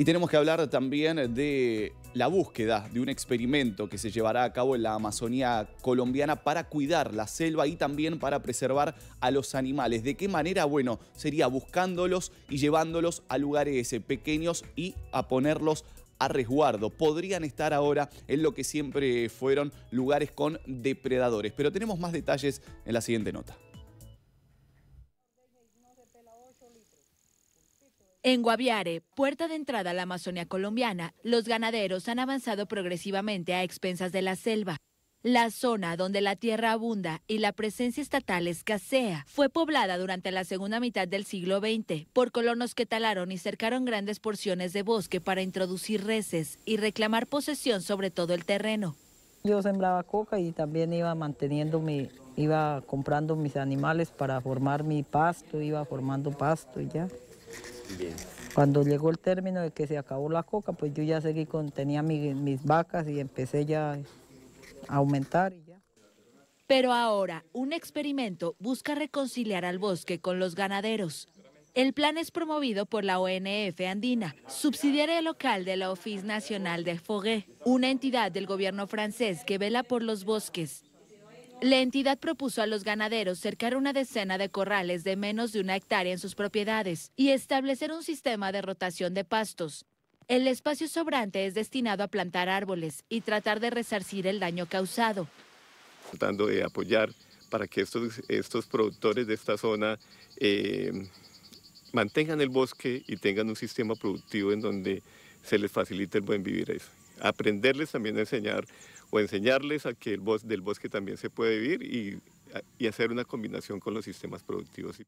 Y tenemos que hablar también de la búsqueda de un experimento que se llevará a cabo en la Amazonía colombiana para cuidar la selva y también para preservar a los animales. ¿De qué manera? Bueno, sería buscándolos y llevándolos a lugares pequeños y a ponerlos a resguardo. Podrían estar ahora en lo que siempre fueron lugares con depredadores. Pero tenemos más detalles en la siguiente nota. En Guaviare, puerta de entrada a la Amazonia colombiana, los ganaderos han avanzado progresivamente a expensas de la selva. La zona donde la tierra abunda y la presencia estatal escasea fue poblada durante la segunda mitad del siglo XX por colonos que talaron y cercaron grandes porciones de bosque para introducir reses y reclamar posesión sobre todo el terreno. Yo sembraba coca y también iba manteniendo mi, iba comprando mis animales para formar mi pasto, iba formando pasto y ya. Cuando llegó el término de que se acabó la coca, pues yo ya seguí con, tenía mis vacas y empecé ya a aumentar Pero ahora, un experimento busca reconciliar al bosque con los ganaderos. El plan es promovido por la ONF Andina, subsidiaria local de la Office Nacional de Fogué, una entidad del gobierno francés que vela por los bosques la entidad propuso a los ganaderos cercar una decena de corrales de menos de una hectárea en sus propiedades y establecer un sistema de rotación de pastos. El espacio sobrante es destinado a plantar árboles y tratar de resarcir el daño causado. Tratando de apoyar para que estos, estos productores de esta zona eh, mantengan el bosque y tengan un sistema productivo en donde se les facilite el buen vivir. Eso aprenderles también a enseñar o enseñarles a que el bos del bosque también se puede vivir y, y hacer una combinación con los sistemas productivos.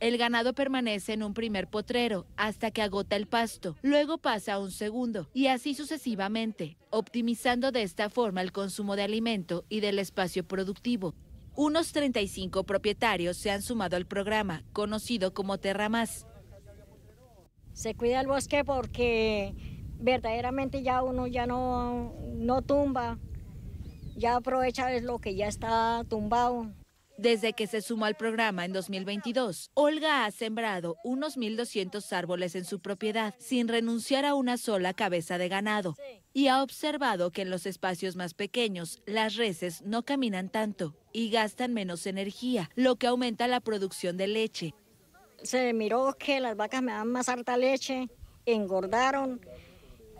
El ganado permanece en un primer potrero hasta que agota el pasto, luego pasa a un segundo y así sucesivamente, optimizando de esta forma el consumo de alimento y del espacio productivo. Unos 35 propietarios se han sumado al programa, conocido como Terra Más. Se cuida el bosque porque verdaderamente ya uno ya no, no tumba, ya aprovecha lo que ya está tumbado. Desde que se sumó al programa en 2022, Olga ha sembrado unos 1.200 árboles en su propiedad sin renunciar a una sola cabeza de ganado y ha observado que en los espacios más pequeños las reses no caminan tanto y gastan menos energía, lo que aumenta la producción de leche. Se miró que las vacas me dan más harta leche, engordaron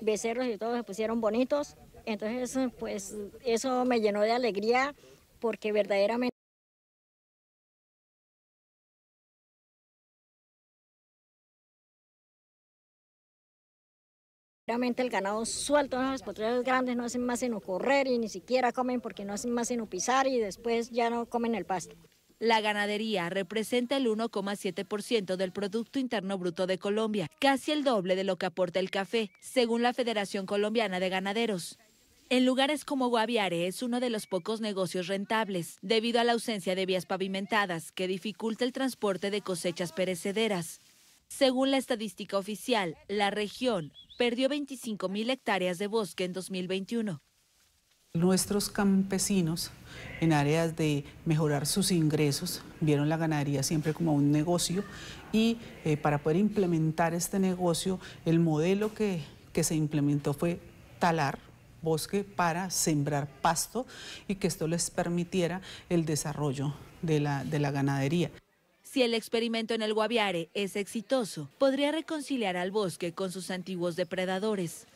becerros y todo, se pusieron bonitos. Entonces, pues eso me llenó de alegría porque verdaderamente... el ganado suelto, los potreros grandes no hacen más sino correr y ni siquiera comen porque no hacen más sino pisar y después ya no comen el pasto. La ganadería representa el 1,7% del Producto Interno Bruto de Colombia, casi el doble de lo que aporta el café, según la Federación Colombiana de Ganaderos. En lugares como Guaviare es uno de los pocos negocios rentables, debido a la ausencia de vías pavimentadas, que dificulta el transporte de cosechas perecederas. Según la estadística oficial, la región perdió 25.000 hectáreas de bosque en 2021, Nuestros campesinos en áreas de mejorar sus ingresos, vieron la ganadería siempre como un negocio y eh, para poder implementar este negocio, el modelo que, se implementó fue talar bosque para sembrar pasto y que esto les permitiera el desarrollo de la ganadería. Si el experimento en el Guaviare es exitoso, podría reconciliar al bosque con sus antiguos depredadores.